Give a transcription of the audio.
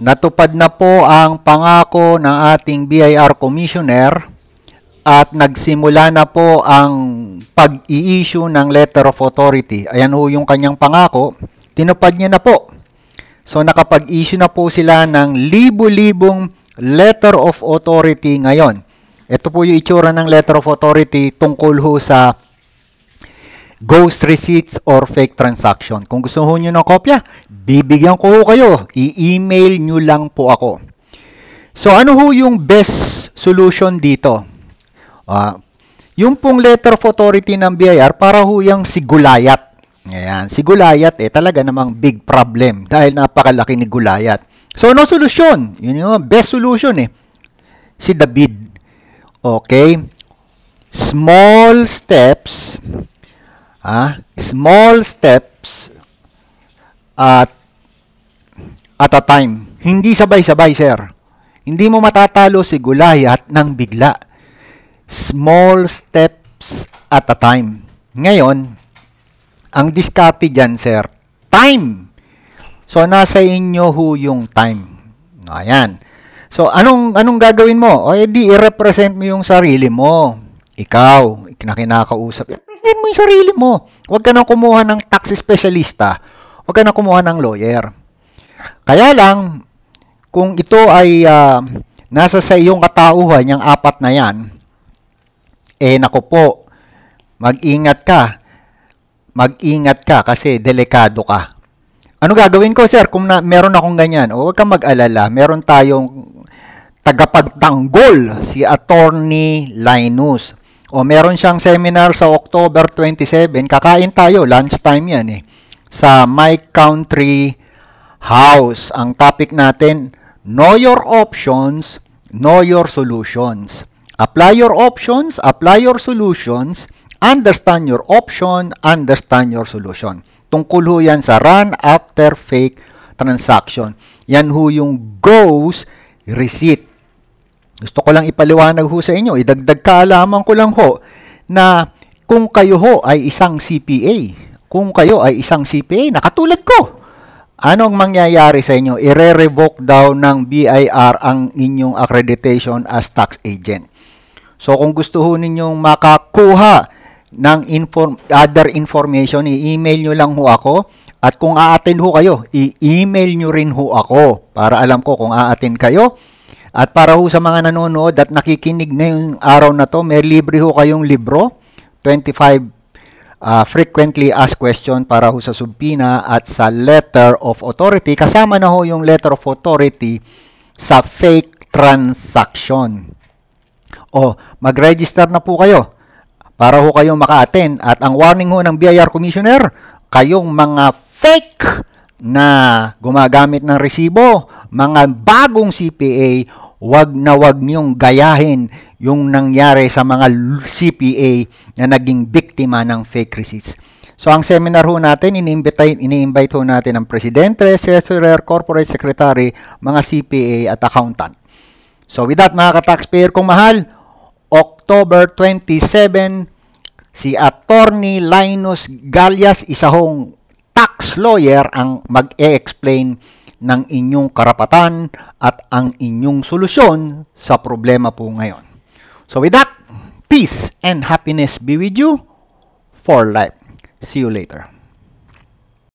Natupad na po ang pangako ng ating BIR Commissioner at nagsimula na po ang pag-i-issue ng letter of authority. Ayan ho yung kanyang pangako. Tinupad niya na po. So nakapag-issue na po sila ng libo-libong letter of authority ngayon. Ito po yung itsura ng letter of authority tungkol ho sa ghost receipts or fake transaction. Kung gusto ho nyo ng kopya, bibigyan ko kayo. I-email nyo lang po ako. So ano ho yung best solution dito? Uh, yung pong letter of authority ng BIR para ho yung si Gulayat. Ayan, si Gulayat eh talaga namang big problem dahil napakalaki ni Gulayat. So ano solusyon? Yun yung best solution eh. Si David. Okay? Small steps ah, small steps at at a time. Hindi sabay-sabay, sir. Hindi mo matatalo si Goliath nang bigla. Small steps at a time. Ngayon, ang diskarte dyan, sir, time. So, nasa inyo ho yung time. Ayan. So, anong, anong gagawin mo? O, edi, i-represent mo yung sarili mo. Ikaw, na kinakausap, Represent mo yung sarili mo. Huwag ka nang kumuha ng tax specialista. Huwag ka nang kumuha ng lawyer. Kaya lang, kung ito ay uh, nasa sa iyong katauhan, yung apat na yan, eh nako po, mag-ingat ka. Mag-ingat ka kasi delikado ka. Ano gagawin ko, sir, kung na, meron akong ganyan? O, huwag kang mag-alala. Meron tayong tagapagtanggol, si Attorney Linus. O meron siyang seminar sa October 27. Kakain tayo, lunchtime yan eh. Sa My Country House. Ang topic natin, Know Your Options, Know Your Solutions. Apply your options, apply your solutions, understand your option, understand your solution. Tungkol ho yan sa run after fake transaction. Yan ho yung goes receipt. Gusto ko lang ipaliwanag ho sa inyo, idagdag kaalaman ko lang ho na kung kayo ho ay isang CPA, kung kayo ay isang CPA na katulad ko, anong mangyayari sa inyo? Ire-revoke daw ng BIR ang inyong accreditation as tax agent. So kung gusto ho ninyong makakuha ng inform, other information, i-email nyo lang ho ako. At kung aatin ho kayo, i-email nyo rin ho ako para alam ko kung aatin kayo at para ho sa mga nanonood at nakikinig ngayong araw na to, may libre ho kayong libro, 25 uh, ah, frequently asked question para ho sa subpina at sa letter of authority. Kasama na ho yung letter of authority sa fake transaction. O, mag-register na po kayo para ho kayong maka-attend. At ang warning ho ng BIR Commissioner, kayong mga fake na gumagamit ng resibo, mga bagong CPA wag na wag niyong gayahin yung nangyari sa mga CPA na naging biktima ng fake receipts. So ang seminar ho natin, ini-invite, ini-invite ho natin ang presidente, treasurer, corporate secretary, mga CPA at accountant. So with that mga ka-taxpayer kong mahal, October 27, si Attorney Linus Gallias, isa hong tax lawyer, ang mag-e-explain ng inyong karapatan at ang inyong solusyon sa problema po ngayon. So with that, peace and happiness be with you for life. See you later.